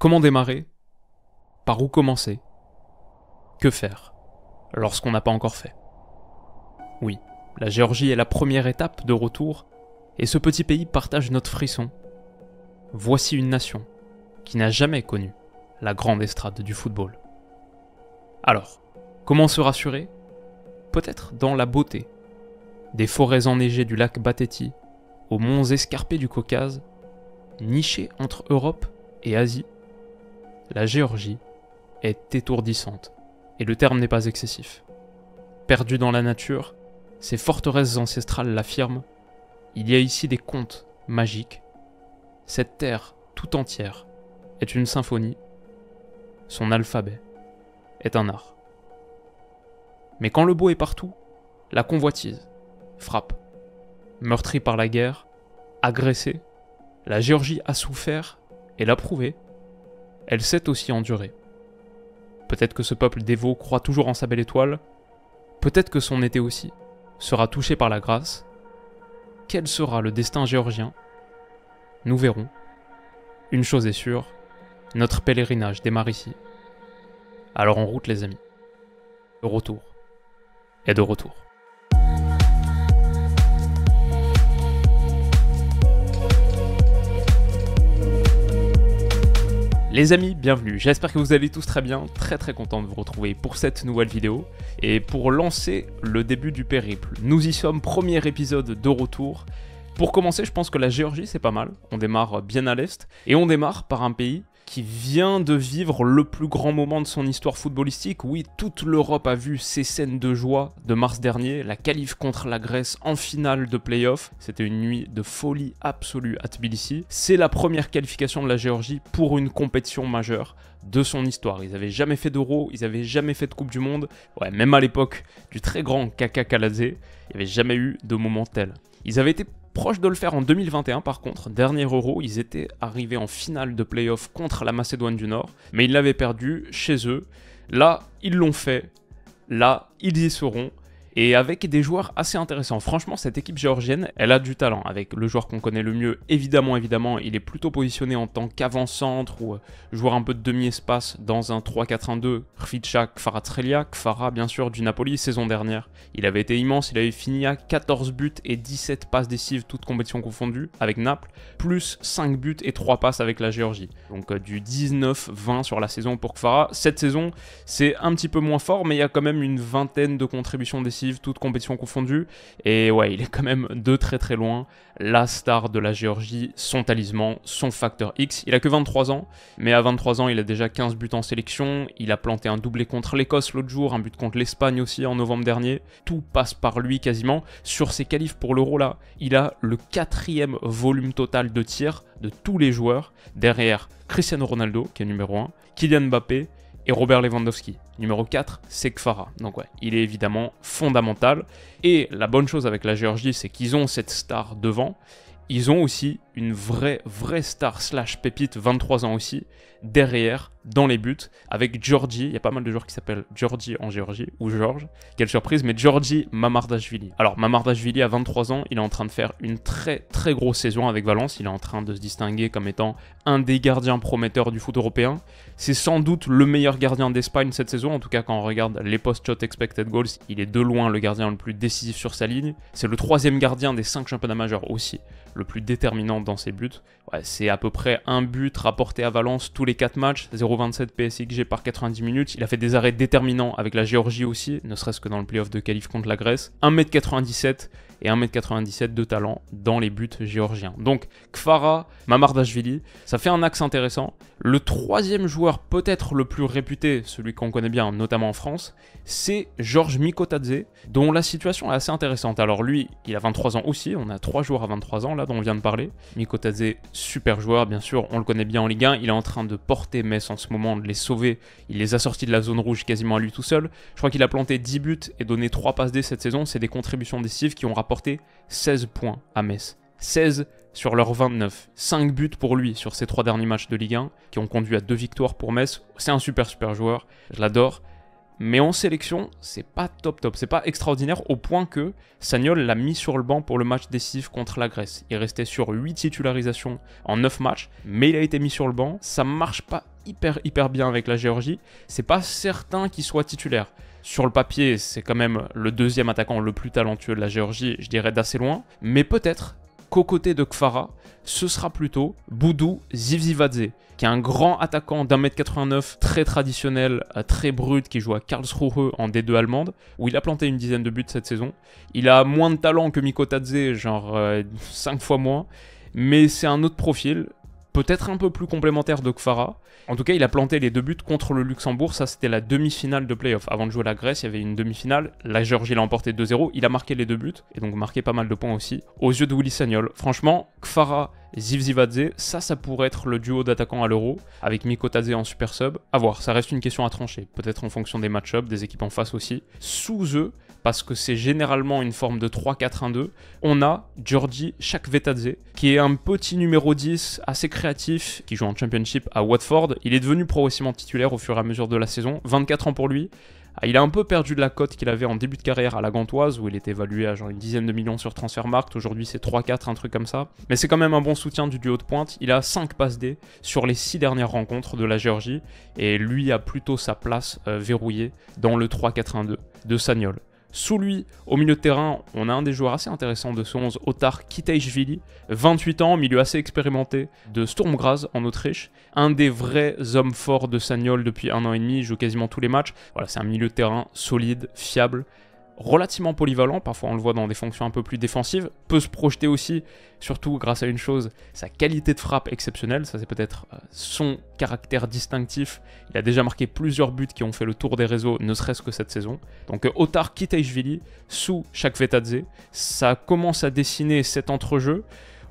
Comment démarrer Par où commencer Que faire lorsqu'on n'a pas encore fait Oui, la Géorgie est la première étape de retour, et ce petit pays partage notre frisson. Voici une nation qui n'a jamais connu la grande estrade du football. Alors, comment se rassurer Peut-être dans la beauté. Des forêts enneigées du lac Bateti, aux monts escarpés du Caucase, nichés entre Europe et Asie, la Géorgie est étourdissante, et le terme n'est pas excessif. Perdue dans la nature, ses forteresses ancestrales l'affirment, il y a ici des contes magiques. Cette terre tout entière est une symphonie, son alphabet est un art. Mais quand le beau est partout, la convoitise frappe. Meurtrie par la guerre, agressée, la Géorgie a souffert et l'a prouvé elle sait aussi endurer. Peut-être que ce peuple dévot croit toujours en sa belle étoile, peut-être que son été aussi sera touché par la grâce. Quel sera le destin géorgien Nous verrons. Une chose est sûre, notre pèlerinage démarre ici. Alors en route les amis. De retour. Et de retour. Les amis, bienvenue, j'espère que vous allez tous très bien, très très content de vous retrouver pour cette nouvelle vidéo et pour lancer le début du périple. Nous y sommes, premier épisode de retour. Pour commencer, je pense que la Géorgie c'est pas mal, on démarre bien à l'est et on démarre par un pays qui vient de vivre le plus grand moment de son histoire footballistique. Oui, toute l'Europe a vu ces scènes de joie de mars dernier, la qualif contre la Grèce en finale de playoff. C'était une nuit de folie absolue à Tbilissi. C'est la première qualification de la Géorgie pour une compétition majeure de son histoire. Ils n'avaient jamais fait d'Euro, ils n'avaient jamais fait de Coupe du Monde. Ouais, même à l'époque du très grand Kaka Kaladze, il n'y avait jamais eu de moment tel. Ils avaient été Proche de le faire en 2021 par contre, dernier Euro, ils étaient arrivés en finale de playoff contre la Macédoine du Nord, mais ils l'avaient perdu chez eux. Là, ils l'ont fait. Là, ils y seront et avec des joueurs assez intéressants. Franchement, cette équipe géorgienne, elle a du talent. Avec le joueur qu'on connaît le mieux, évidemment, évidemment, il est plutôt positionné en tant qu'avant-centre ou euh, joueur un peu de demi-espace dans un 3-4-1-2. Rficha Kfara Trelia, Kfara bien sûr du Napoli saison dernière. Il avait été immense, il avait fini à 14 buts et 17 passes décisives, toutes compétitions confondues, avec Naples, plus 5 buts et 3 passes avec la Géorgie. Donc euh, du 19-20 sur la saison pour Kfara. Cette saison, c'est un petit peu moins fort, mais il y a quand même une vingtaine de contributions décisives toute compétition confondue, Et ouais, il est quand même de très très loin la star de la Géorgie, son talisman, son facteur X. Il a que 23 ans, mais à 23 ans, il a déjà 15 buts en sélection. Il a planté un doublé contre l'Écosse l'autre jour, un but contre l'Espagne aussi en novembre dernier. Tout passe par lui quasiment. Sur ses qualifs pour l'Euro là, il a le quatrième volume total de tirs de tous les joueurs. Derrière Cristiano Ronaldo, qui est numéro 1, Kylian Mbappé, et Robert Lewandowski. Numéro 4, c'est Kfara. Donc ouais, il est évidemment fondamental. Et la bonne chose avec la Géorgie, c'est qu'ils ont cette star devant. Ils ont aussi une vraie, vraie star slash pépite, 23 ans aussi, derrière, dans les buts, avec Georgie. Il y a pas mal de joueurs qui s'appellent Georgie en Géorgie, ou George. Quelle surprise, mais Georgie Mamardashvili. Alors, Mamardashvili, à 23 ans, il est en train de faire une très, très grosse saison avec Valence. Il est en train de se distinguer comme étant un des gardiens prometteurs du foot européen. C'est sans doute le meilleur gardien d'Espagne cette saison. En tout cas, quand on regarde les post-shot expected goals, il est de loin le gardien le plus décisif sur sa ligne. C'est le troisième gardien des cinq championnats majeurs aussi, le plus déterminant dans ses buts. Ouais, c'est à peu près un but rapporté à Valence tous les 4 matchs, 0,27 PSXG par 90 minutes. Il a fait des arrêts déterminants avec la Géorgie aussi, ne serait-ce que dans le playoff de qualif contre la Grèce. 1m97 et 1m97 de talent dans les buts géorgiens. Donc Kfara, Mamardashvili, ça fait un axe intéressant. Le troisième joueur peut-être le plus réputé, celui qu'on connaît bien notamment en France, c'est Georges Mikotadze, dont la situation est assez intéressante. Alors lui, il a 23 ans aussi, on a trois joueurs à 23 ans là dont on vient de parler. Mikotadze, super joueur bien sûr, on le connaît bien en Ligue 1, il est en train de porter Metz en ce moment, de les sauver, il les a sortis de la zone rouge quasiment à lui tout seul. Je crois qu'il a planté 10 buts et donné 3 passes D cette saison, c'est des contributions décisives qui ont rapporté porté 16 points à Metz. 16 sur leurs 29. 5 buts pour lui sur ses 3 derniers matchs de Ligue 1 qui ont conduit à 2 victoires pour Metz. C'est un super super joueur, je l'adore. Mais en sélection, c'est pas top top, c'est pas extraordinaire au point que Sagnol l'a mis sur le banc pour le match décisif contre la Grèce. Il restait sur 8 titularisations en 9 matchs, mais il a été mis sur le banc. Ça marche pas hyper hyper bien avec la Géorgie. C'est pas certain qu'il soit titulaire. Sur le papier, c'est quand même le deuxième attaquant le plus talentueux de la Géorgie, je dirais d'assez loin. Mais peut-être qu'aux côtés de Kfara, ce sera plutôt Boudou Zivzivadze, qui est un grand attaquant d'1m89, très traditionnel, euh, très brut, qui joue à Karlsruhe en D2 allemande, où il a planté une dizaine de buts cette saison. Il a moins de talent que Mikotadze, genre 5 euh, fois moins, mais c'est un autre profil, peut-être un peu plus complémentaire de Kfara. En tout cas, il a planté les deux buts contre le Luxembourg. Ça, c'était la demi-finale de playoff. Avant de jouer la Grèce, il y avait une demi-finale. La Géorgie l'a emporté 2-0. Il a marqué les deux buts et donc marqué pas mal de points aussi. Aux yeux de Willy Sagnol, franchement, Kfara Zivzivadze, ça, ça pourrait être le duo d'attaquants à l'Euro, avec Mikotadze en super sub. À voir, ça reste une question à trancher, peut-être en fonction des match-ups, des équipes en face aussi. Sous eux, parce que c'est généralement une forme de 3-4-1-2, on a Georgi Chakvetadze, qui est un petit numéro 10 assez créatif, qui joue en championship à Watford. Il est devenu progressivement titulaire au fur et à mesure de la saison, 24 ans pour lui. Ah, il a un peu perdu de la cote qu'il avait en début de carrière à la Gantoise, où il était évalué à genre une dizaine de millions sur Transfermarkt. Aujourd'hui, c'est 3-4, un truc comme ça. Mais c'est quand même un bon soutien du duo de pointe. Il a 5 passes D sur les 6 dernières rencontres de la Géorgie, et lui a plutôt sa place euh, verrouillée dans le 3-4-1-2 de Sagnol. Sous lui, au milieu de terrain, on a un des joueurs assez intéressants de ce 11, Otar Kitejvili, 28 ans, milieu assez expérimenté, de Sturm en Autriche, un des vrais hommes forts de Sagnol depuis un an et demi, il joue quasiment tous les matchs. Voilà, c'est un milieu de terrain solide, fiable, relativement polyvalent, parfois on le voit dans des fonctions un peu plus défensives, peut se projeter aussi, surtout grâce à une chose, sa qualité de frappe exceptionnelle, ça c'est peut-être euh, son caractère distinctif, il a déjà marqué plusieurs buts qui ont fait le tour des réseaux, ne serait-ce que cette saison. Donc euh, Otar Aishvili sous chaque ça commence à dessiner cet entrejeu,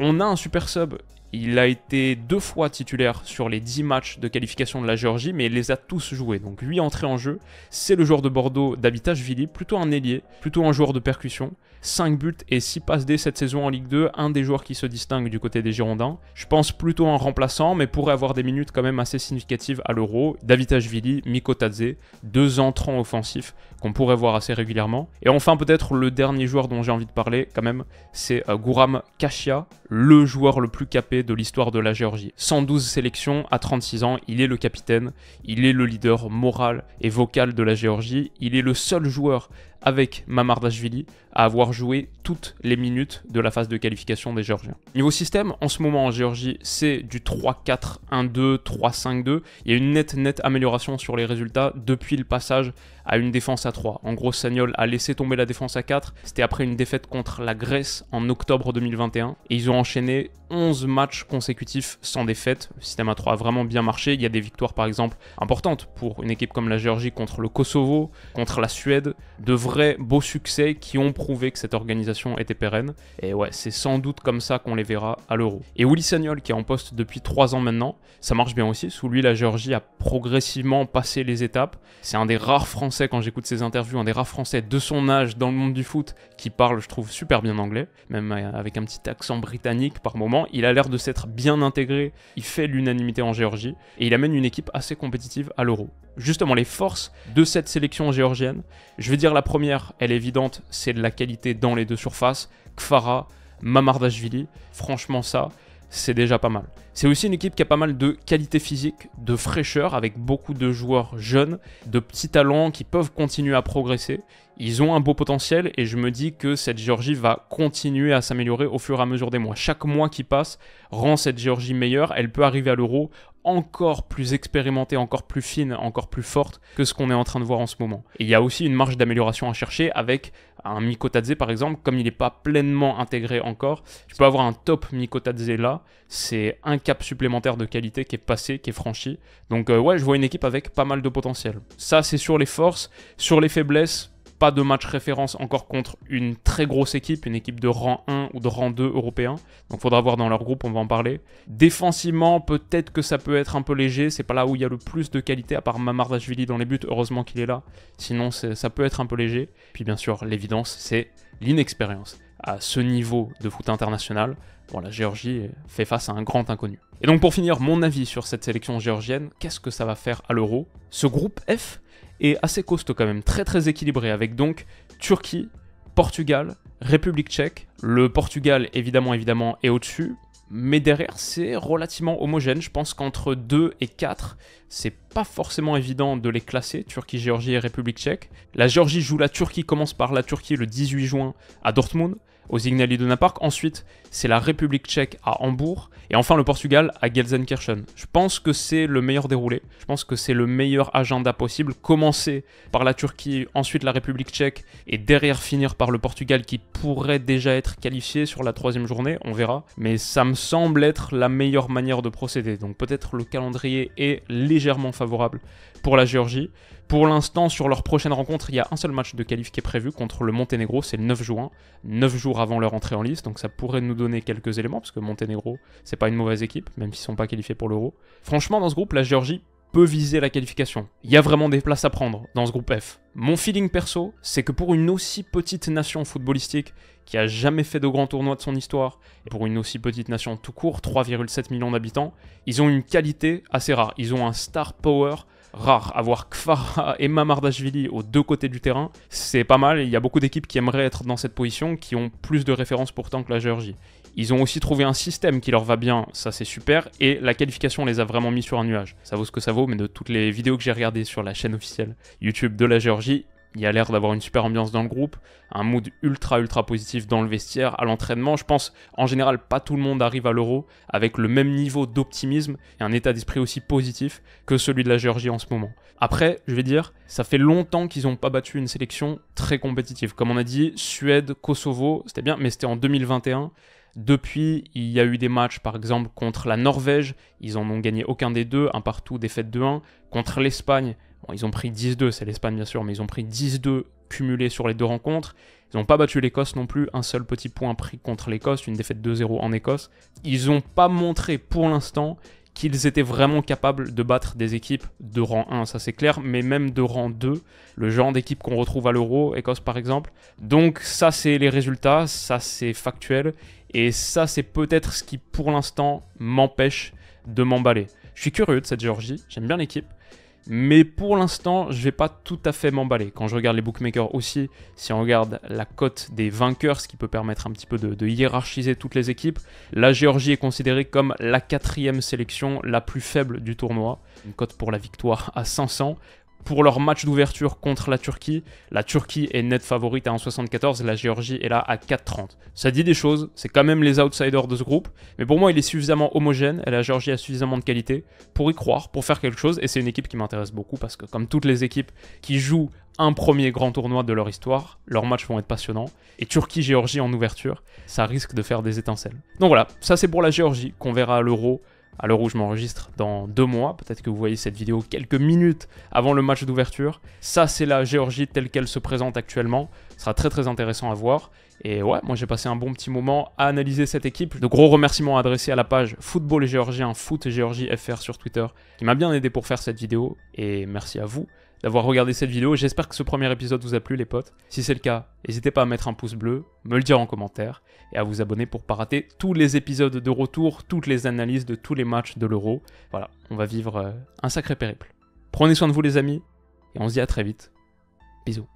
on a un super sub il a été deux fois titulaire sur les 10 matchs de qualification de la Géorgie, mais il les a tous joués. Donc lui entrées en jeu, c'est le joueur de Bordeaux Vili. plutôt un ailier, plutôt un joueur de percussion. 5 buts et 6 passes dès cette saison en Ligue 2, un des joueurs qui se distingue du côté des Girondins. Je pense plutôt en remplaçant, mais pourrait avoir des minutes quand même assez significatives à l'Euro. Vili, Mikotadze, deux entrants offensifs qu'on pourrait voir assez régulièrement. Et enfin peut-être le dernier joueur dont j'ai envie de parler quand même, c'est euh, Gouram Kashia, le joueur le plus capé de l'histoire de la Géorgie. 112 sélections à 36 ans, il est le capitaine, il est le leader moral et vocal de la Géorgie, il est le seul joueur avec Mamardashvili à avoir joué toutes les minutes de la phase de qualification des Géorgiens. Niveau système, en ce moment en Géorgie, c'est du 3-4-1-2, 3-5-2. Il y a une nette, nette amélioration sur les résultats depuis le passage à une défense à 3. En gros, Sagnol a laissé tomber la défense à 4. C'était après une défaite contre la Grèce en octobre 2021. Et ils ont enchaîné 11 matchs consécutifs sans défaite. Le système à 3 a vraiment bien marché. Il y a des victoires, par exemple, importantes pour une équipe comme la Géorgie contre le Kosovo, contre la Suède, devant vrais beaux succès qui ont prouvé que cette organisation était pérenne. Et ouais, c'est sans doute comme ça qu'on les verra à l'Euro. Et Willy Sagnol, qui est en poste depuis 3 ans maintenant, ça marche bien aussi. Sous lui, la Géorgie a progressivement passé les étapes. C'est un des rares Français, quand j'écoute ses interviews, un des rares Français de son âge dans le monde du foot qui parle, je trouve, super bien anglais, même euh, avec un petit accent britannique par moment. Il a l'air de s'être bien intégré. Il fait l'unanimité en Géorgie et il amène une équipe assez compétitive à l'Euro justement les forces de cette sélection géorgienne. Je vais dire la première, elle est évidente, c'est de la qualité dans les deux surfaces. Kfara, Mamardashvili, franchement ça, c'est déjà pas mal. C'est aussi une équipe qui a pas mal de qualité physique, de fraîcheur, avec beaucoup de joueurs jeunes, de petits talents qui peuvent continuer à progresser. Ils ont un beau potentiel et je me dis que cette Géorgie va continuer à s'améliorer au fur et à mesure des mois. Chaque mois qui passe rend cette Géorgie meilleure. Elle peut arriver à l'euro encore plus expérimentée, encore plus fine, encore plus forte que ce qu'on est en train de voir en ce moment. Et il y a aussi une marge d'amélioration à chercher avec un Mikotadze par exemple, comme il n'est pas pleinement intégré encore. Tu peux avoir un top Mikotadze là, c'est un cap supplémentaire de qualité qui est passé, qui est franchi. Donc euh, ouais, je vois une équipe avec pas mal de potentiel. Ça, c'est sur les forces, sur les faiblesses. Pas de match référence encore contre une très grosse équipe, une équipe de rang 1 ou de rang 2 européen. Donc faudra voir dans leur groupe, on va en parler. Défensivement, peut-être que ça peut être un peu léger. C'est pas là où il y a le plus de qualité, à part Mamardashvili dans les buts. Heureusement qu'il est là. Sinon, ça peut être un peu léger. Puis bien sûr, l'évidence, c'est l'inexpérience. À ce niveau de foot international, Bon, la Géorgie fait face à un grand inconnu. Et donc pour finir, mon avis sur cette sélection géorgienne, qu'est-ce que ça va faire à l'euro Ce groupe F est assez costaud quand même, très très équilibré, avec donc Turquie, Portugal, République tchèque. Le Portugal, évidemment, évidemment, est au-dessus, mais derrière, c'est relativement homogène. Je pense qu'entre 2 et 4, c'est pas forcément évident de les classer, Turquie, Géorgie et République tchèque. La Géorgie joue la Turquie, commence par la Turquie le 18 juin à Dortmund au Signal Iduna Park. Ensuite, c'est la République tchèque à Hambourg. Et enfin, le Portugal à Gelsenkirchen. Je pense que c'est le meilleur déroulé. Je pense que c'est le meilleur agenda possible. Commencer par la Turquie, ensuite la République tchèque, et derrière finir par le Portugal qui pourrait déjà être qualifié sur la troisième journée. On verra. Mais ça me semble être la meilleure manière de procéder. Donc peut-être le calendrier est légèrement favorable pour la Géorgie. Pour l'instant, sur leur prochaine rencontre, il y a un seul match de qualif qui est prévu contre le Monténégro, c'est le 9 juin, 9 jours avant leur entrée en liste donc ça pourrait nous donner quelques éléments, parce que Monténégro, c'est pas une mauvaise équipe, même s'ils sont pas qualifiés pour l'Euro. Franchement, dans ce groupe, la Géorgie peut viser la qualification. Il y a vraiment des places à prendre dans ce groupe F. Mon feeling perso, c'est que pour une aussi petite nation footballistique qui a jamais fait de grands tournois de son histoire, et pour une aussi petite nation tout court, 3,7 millions d'habitants, ils ont une qualité assez rare. Ils ont un star power rare. Avoir Kfara et Mamardashvili aux deux côtés du terrain, c'est pas mal. Il y a beaucoup d'équipes qui aimeraient être dans cette position, qui ont plus de références pourtant que la Géorgie. Ils ont aussi trouvé un système qui leur va bien, ça c'est super, et la qualification les a vraiment mis sur un nuage. Ça vaut ce que ça vaut, mais de toutes les vidéos que j'ai regardées sur la chaîne officielle YouTube de la Géorgie, il y a l'air d'avoir une super ambiance dans le groupe, un mood ultra ultra positif dans le vestiaire, à l'entraînement. Je pense en général pas tout le monde arrive à l'euro avec le même niveau d'optimisme et un état d'esprit aussi positif que celui de la Géorgie en ce moment. Après, je vais dire, ça fait longtemps qu'ils n'ont pas battu une sélection très compétitive. Comme on a dit, Suède, Kosovo, c'était bien, mais c'était en 2021. Depuis, il y a eu des matchs, par exemple, contre la Norvège, ils en ont gagné aucun des deux, un partout, défaite de 1. Contre l'Espagne, ils ont pris 10-2, c'est l'Espagne bien sûr, mais ils ont pris 10-2 cumulés sur les deux rencontres. Ils n'ont pas battu l'Écosse non plus, un seul petit point pris contre l'Écosse, une défaite 2-0 en Écosse. Ils n'ont pas montré pour l'instant qu'ils étaient vraiment capables de battre des équipes de rang 1, ça c'est clair, mais même de rang 2, le genre d'équipe qu'on retrouve à l'Euro, Écosse par exemple. Donc ça c'est les résultats, ça c'est factuel, et ça c'est peut-être ce qui pour l'instant m'empêche de m'emballer. Je suis curieux de cette Géorgie, j'aime bien l'équipe, mais pour l'instant, je ne vais pas tout à fait m'emballer. Quand je regarde les bookmakers aussi, si on regarde la cote des vainqueurs, ce qui peut permettre un petit peu de, de, hiérarchiser toutes les équipes, la Géorgie est considérée comme la quatrième sélection la plus faible du tournoi. Une cote pour la victoire à 500 pour leur match d'ouverture contre la Turquie. La Turquie est nette favorite à 1,74, la Géorgie est là à 4,30. Ça dit des choses, c'est quand même les outsiders de ce groupe, mais pour moi il est suffisamment homogène et la Géorgie a suffisamment de qualité pour y croire, pour faire quelque chose, et c'est une équipe qui m'intéresse beaucoup parce que comme toutes les équipes qui jouent un premier grand tournoi de leur histoire. Leurs matchs vont être passionnants. Et Turquie-Géorgie en ouverture, ça risque de faire des étincelles. Donc voilà, ça c'est pour la Géorgie qu'on verra à l'Euro à l'heure où je m'enregistre dans deux mois. Peut-être que vous voyez cette vidéo quelques minutes avant le match d'ouverture. Ça, c'est la Géorgie telle qu'elle se présente actuellement. Ce sera très très intéressant à voir. Et ouais, moi j'ai passé un bon petit moment à analyser cette équipe. De gros remerciements adressés à la page Football et Géorgien, Foot Géorgie FR sur Twitter, qui m'a bien aidé pour faire cette vidéo. Et merci à vous d'avoir regardé cette vidéo. J'espère que ce premier épisode vous a plu les potes. Si c'est le cas, n'hésitez pas à mettre un pouce bleu, me le dire en commentaire et à vous abonner pour pas rater tous les épisodes de retour, toutes les analyses de tous les matchs de l'Euro. Voilà, on va vivre euh, un sacré périple. Prenez soin de vous les amis et on se dit à très vite. Bisous.